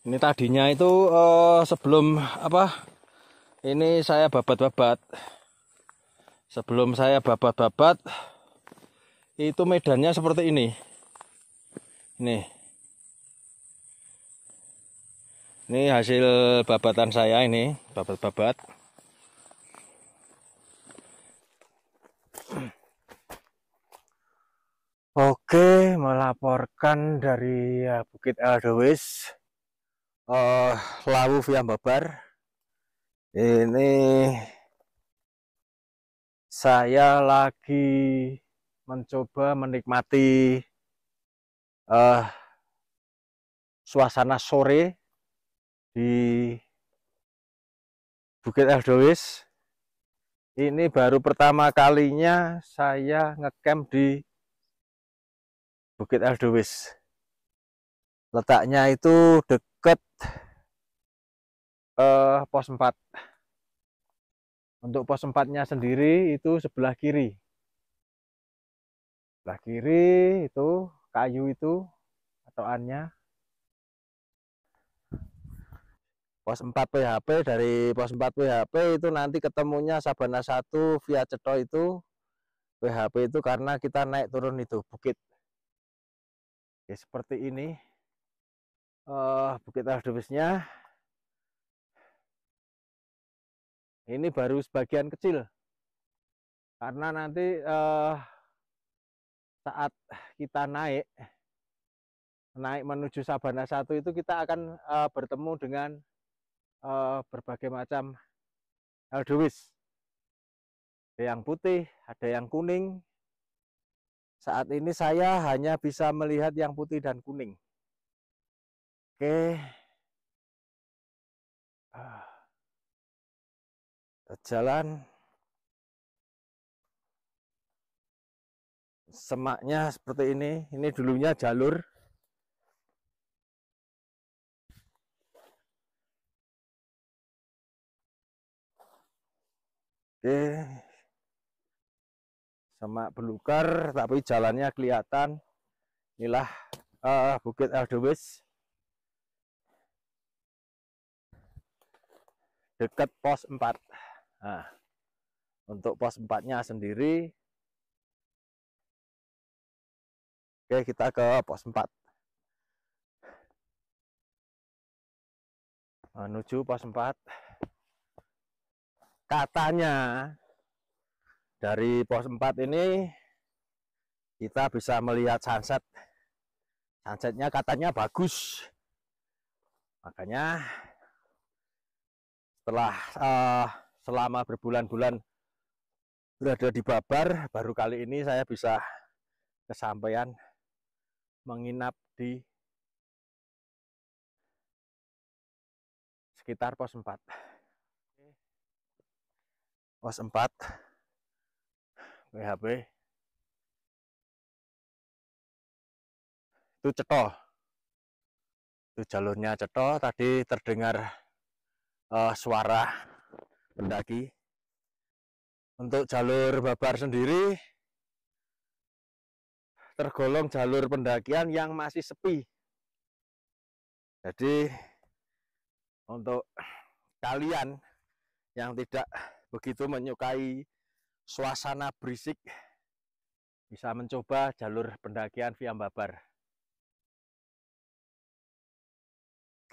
ini tadinya itu uh, sebelum apa ini saya babat-babat sebelum saya babat-babat itu medannya seperti ini nih ini hasil babatan saya ini babat-babat Oke, melaporkan dari Bukit Eldowis uh, Lawu via Babar ini saya lagi mencoba menikmati uh, suasana sore di Bukit Eldowis ini baru pertama kalinya saya ngecamp di Bukit Eldowis letaknya itu dekat deket eh, pos 4 untuk pos 4 nya sendiri itu sebelah kiri sebelah kiri itu kayu itu atau annya pos 4 PHP dari pos 4 PHP itu nanti ketemunya Sabana 1 via Ceto itu PHP itu karena kita naik turun itu bukit Oke, ya, seperti ini uh, Bukit Aldewisnya ini baru sebagian kecil karena nanti uh, saat kita naik naik menuju Sabana satu itu kita akan uh, bertemu dengan uh, berbagai macam Aldewis ada yang putih ada yang kuning saat ini saya hanya bisa melihat yang putih dan kuning Oke. Kita ah. jalan. Semaknya seperti ini. Ini dulunya jalur. Oke. Semak belukar tapi jalannya kelihatan. Inilah uh, Bukit Eldowes. dekat pos 4 nah, untuk pos 4 nya sendiri oke kita ke pos 4 menuju pos 4 katanya dari pos 4 ini kita bisa melihat sunset sunsetnya katanya bagus makanya setelah uh, selama berbulan-bulan berada di Babar baru kali ini saya bisa kesampaian menginap di sekitar pos 4 pos 4 WHB. itu cetol itu jalurnya cetol tadi terdengar uh, suara pendaki. Untuk jalur babar sendiri tergolong jalur pendakian yang masih sepi. Jadi untuk kalian yang tidak begitu menyukai suasana berisik bisa mencoba jalur pendakian via Babar.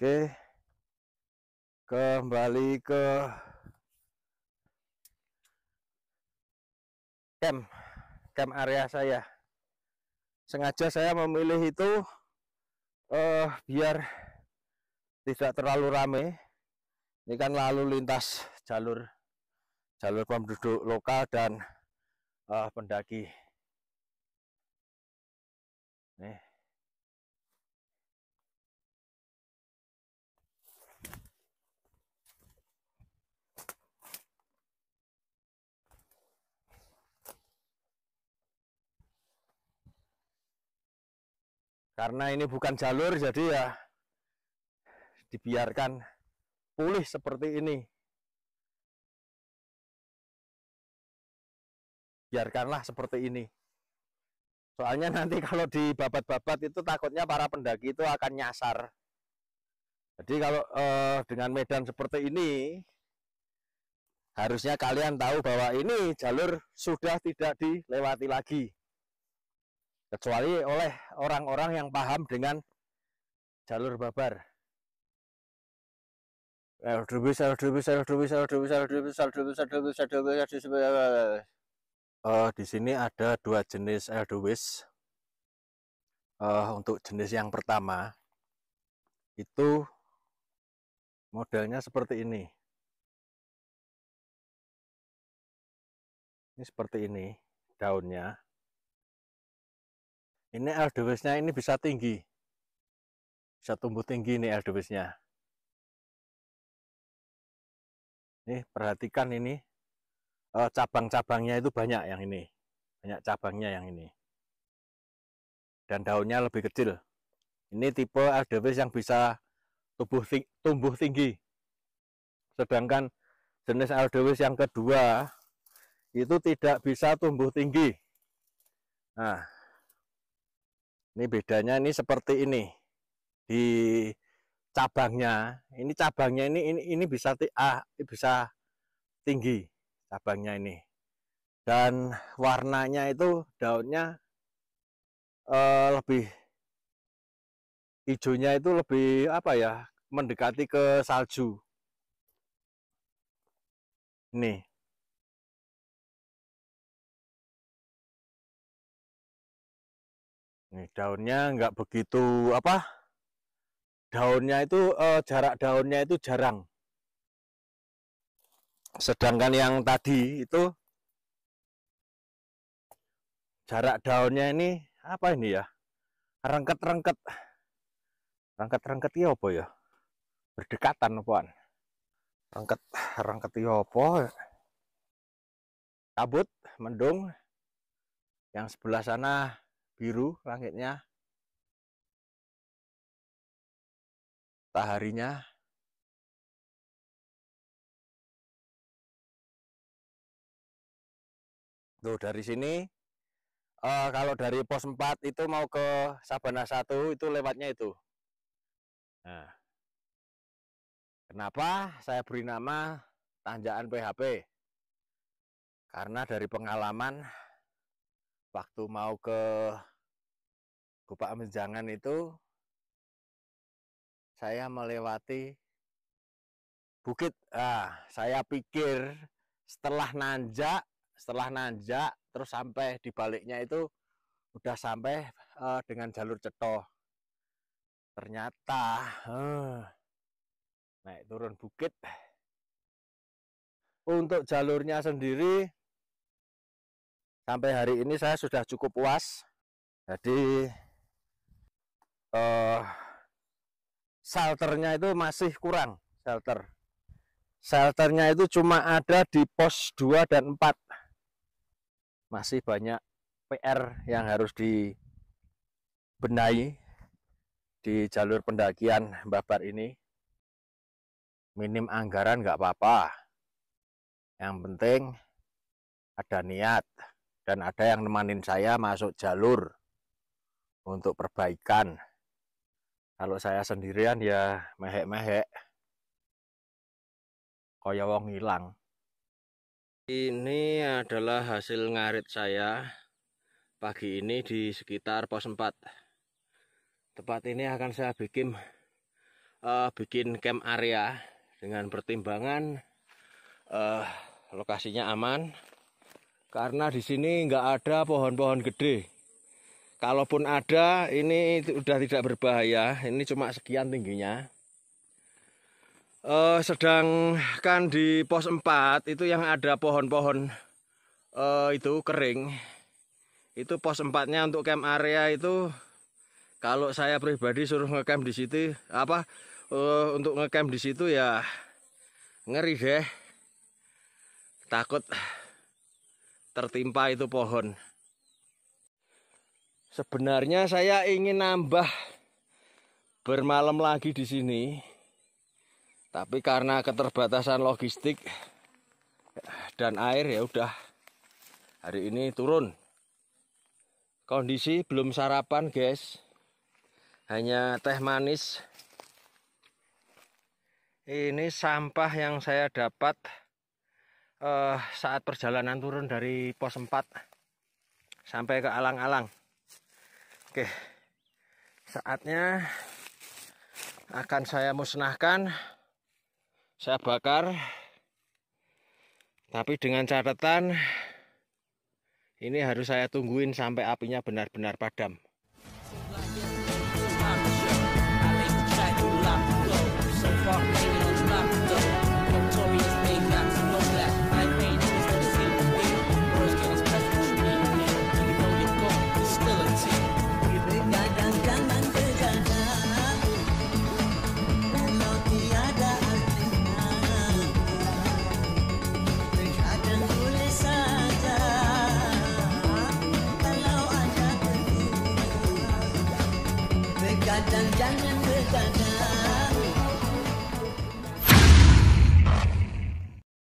Oke. Okay kembali ke camp camp area saya sengaja saya memilih itu eh, biar tidak terlalu rame ini kan lalu lintas jalur jalur penduduk lokal dan eh, pendaki nih karena ini bukan jalur jadi ya dibiarkan pulih seperti ini biarkanlah seperti ini soalnya nanti kalau dibabat-babat itu takutnya para pendaki itu akan nyasar jadi kalau eh, dengan medan seperti ini harusnya kalian tahu bahwa ini jalur sudah tidak dilewati lagi kecuali oleh orang-orang yang paham dengan jalur babar. Uh, di sini ada dua jenis Eldowis. Uh, untuk jenis yang pertama itu modelnya seperti ini. Ini seperti ini daunnya ini LDWS-nya ini bisa tinggi bisa tumbuh tinggi ini LDWS-nya ini perhatikan ini oh, cabang-cabangnya itu banyak yang ini banyak cabangnya yang ini dan daunnya lebih kecil ini tipe LDWS yang bisa tumbuh, tinggi, tumbuh tinggi sedangkan jenis LDWS yang kedua itu tidak bisa tumbuh tinggi nah ini bedanya ini seperti ini. Di cabangnya, ini cabangnya ini ini, ini bisa ah, bisa tinggi cabangnya ini. Dan warnanya itu daunnya eh, lebih hijaunya itu lebih apa ya mendekati ke salju nih nih daunnya nggak begitu apa? Daunnya itu eh, jarak daunnya itu jarang. Sedangkan yang tadi itu jarak daunnya ini apa ini ya? Rengket-rengket. Rengket-rengket ya apa ya? Berdekatan apaan? Rengket rengket ya apa? Kabut, mendung. Yang sebelah sana biru langitnya mataharinya Tuh dari sini uh, kalau dari pos 4 itu mau ke Sabana 1 itu lewatnya itu. Nah. Kenapa saya beri nama tanjakan PHP? Karena dari pengalaman waktu mau ke Gupak Menjangan itu saya melewati bukit. Ah, saya pikir setelah nanjak, setelah nanjak terus sampai di baliknya itu udah sampai uh, dengan jalur ceto. Ternyata uh, naik turun bukit. Untuk jalurnya sendiri sampai hari ini saya sudah cukup puas jadi eh, shelternya itu masih kurang shelter shelternya itu cuma ada di pos 2 dan 4 masih banyak PR yang harus dibenahi di jalur pendakian Babar ini minim anggaran nggak apa-apa yang penting ada niat dan ada yang nemanin saya masuk jalur untuk perbaikan kalau saya sendirian ya mehek-mehek kaya wong hilang ini adalah hasil ngarit saya pagi ini di sekitar pos 4 tempat ini akan saya bikin uh, bikin camp area dengan pertimbangan uh, lokasinya aman karena di sini nggak ada pohon-pohon gede. Kalaupun ada, ini sudah tidak berbahaya. Ini cuma sekian tingginya. Uh, sedangkan di pos 4 itu yang ada pohon-pohon uh, itu kering. Itu pos 4-nya untuk camp area itu kalau saya pribadi suruh ngecamp di situ apa uh, untuk ngecamp di situ ya ngeri deh. Takut tertimpa itu pohon. Sebenarnya saya ingin nambah bermalam lagi di sini. Tapi karena keterbatasan logistik dan air ya udah hari ini turun. Kondisi belum sarapan, guys. Hanya teh manis. Ini sampah yang saya dapat eh, saat perjalanan turun dari pos 4 sampai ke alang-alang oke saatnya akan saya musnahkan saya bakar tapi dengan catatan ini harus saya tungguin sampai apinya benar-benar padam